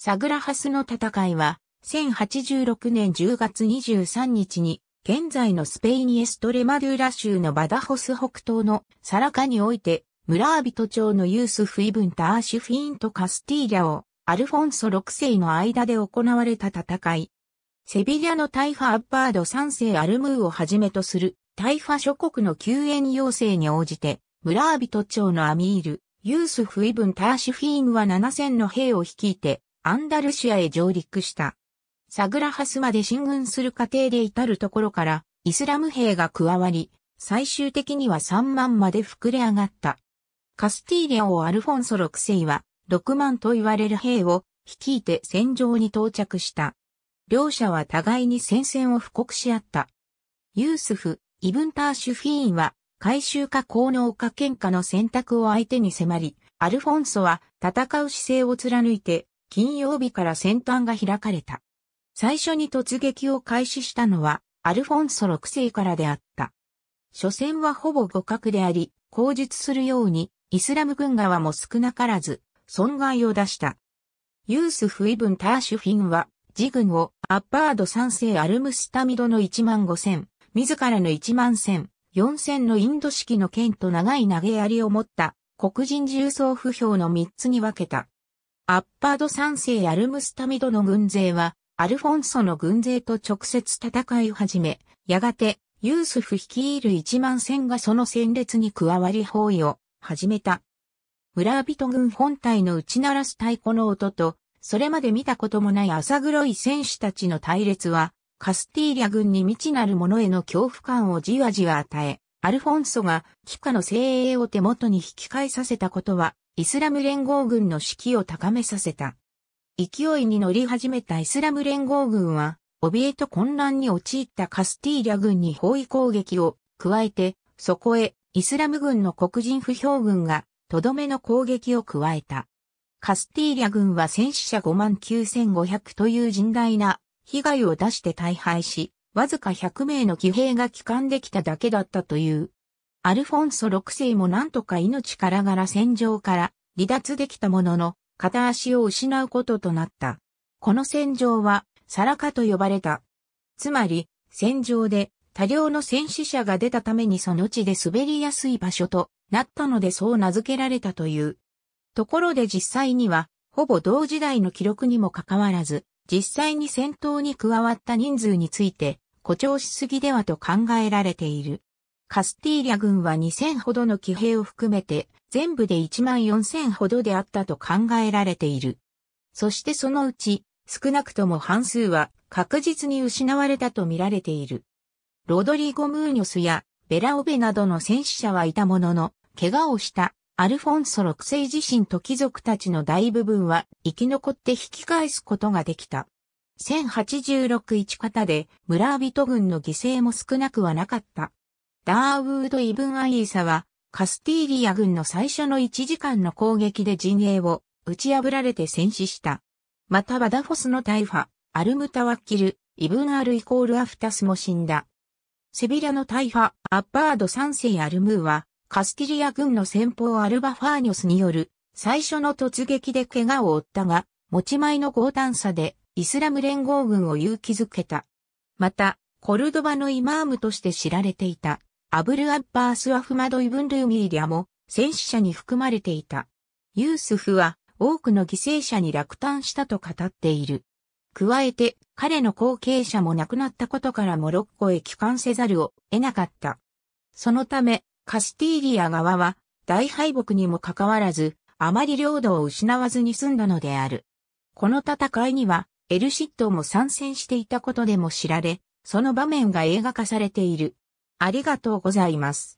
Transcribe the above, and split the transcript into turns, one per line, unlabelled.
サグラハスの戦いは、1086年10月23日に、現在のスペインエストレマドゥーラ州のバダホス北東のサラカにおいて、ムラービト町のユースフイブンターシュフィーンとカスティーリャを、アルフォンソ6世の間で行われた戦い。セビリアの大破ファ・アッバード3世アルムーをはじめとする大破ファ諸国の救援要請に応じて、ムラービト町のアミール、ユースフイブン・ターシフィーンは7000の兵を率いて、アンダルシアへ上陸した。サグラハスまで進軍する過程で至るところから、イスラム兵が加わり、最終的には3万まで膨れ上がった。カスティーレをアルフォンソ6世は、6万と言われる兵を率いて戦場に到着した。両者は互いに戦線を布告し合った。ユースフ、イブンターシュフィーンは、回収か効能か喧嘩の選択を相手に迫り、アルフォンソは戦う姿勢を貫いて金曜日から戦端が開かれた。最初に突撃を開始したのは、アルフォンソ6世からであった。初戦はほぼ互角であり、口述するように、イスラム軍側も少なからず、損害を出した。ユースフイブン・ターシュフィンは、自軍をアッバード3世アルムスタミドの1万5千、自らの1万千、4千のインド式の剣と長い投げ槍を持った黒人重装不評の3つに分けた。アッパード三世アルムスタミドの軍勢は、アルフォンソの軍勢と直接戦いを始め、やがて、ユースフ率いる一万戦がその戦列に加わり包囲を始めた。村人軍本体の打ち鳴らす太鼓の音と、それまで見たこともない朝黒い戦士たちの隊列は、カスティーリャ軍に未知なるものへの恐怖感をじわじわ与え、アルフォンソが、帰化の精鋭を手元に引き返させたことは、イスラム連合軍の士気を高めさせた。勢いに乗り始めたイスラム連合軍は、怯えと混乱に陥ったカスティーリャ軍に包囲攻撃を加えて、そこへイスラム軍の黒人不評軍がとどめの攻撃を加えた。カスティーリャ軍は戦死者59,500という甚大な被害を出して大敗し、わずか100名の騎兵が帰還できただけだったという。アルフォンソ6世もなんとか命からがら戦場から離脱できたものの、片足を失うこととなった。この戦場は、サラカと呼ばれた。つまり、戦場で多量の戦死者が出たためにその地で滑りやすい場所となったのでそう名付けられたという。ところで実際には、ほぼ同時代の記録にもかかわらず、実際に戦闘に加わった人数について、誇張しすぎではと考えられている。カスティーリャ軍は2000ほどの騎兵を含めて、全部で1万4000ほどであったと考えられている。そしてそのうち、少なくとも半数は確実に失われたと見られている。ロドリゴ・ムーニョスやベラオベなどの戦死者はいたものの、怪我をしたアルフォンソ6世自身と貴族たちの大部分は生き残って引き返すことができた。1086一方で村人軍の犠牲も少なくはなかった。ダーウード・イブン・アイーサは、カスティーリア軍の最初の1時間の攻撃で陣営を打ち破られて戦死した。またバダフォスの大破、アルムタワッキル、イブン・アル・イコール・アフタスも死んだ。セビラの大破、アッバード3世アルムーは、カスティリア軍の先方アルバファーニョスによる最初の突撃で怪我を負ったが、持ち前の強胆さでイスラム連合軍を勇気づけた。また、コルドバのイマームとして知られていた。アブル・アッバース・アフマド・イブン・ルーミーリアも戦死者に含まれていた。ユースフは多くの犠牲者に落胆したと語っている。加えて彼の後継者も亡くなったことからモロッコへ帰還せざるを得なかった。そのためカスティーリア側は大敗北にもかかわらずあまり領土を失わずに済んだのである。この戦いにはエルシッドも参戦していたことでも知られ、その場面が映画化されている。ありがとうございます。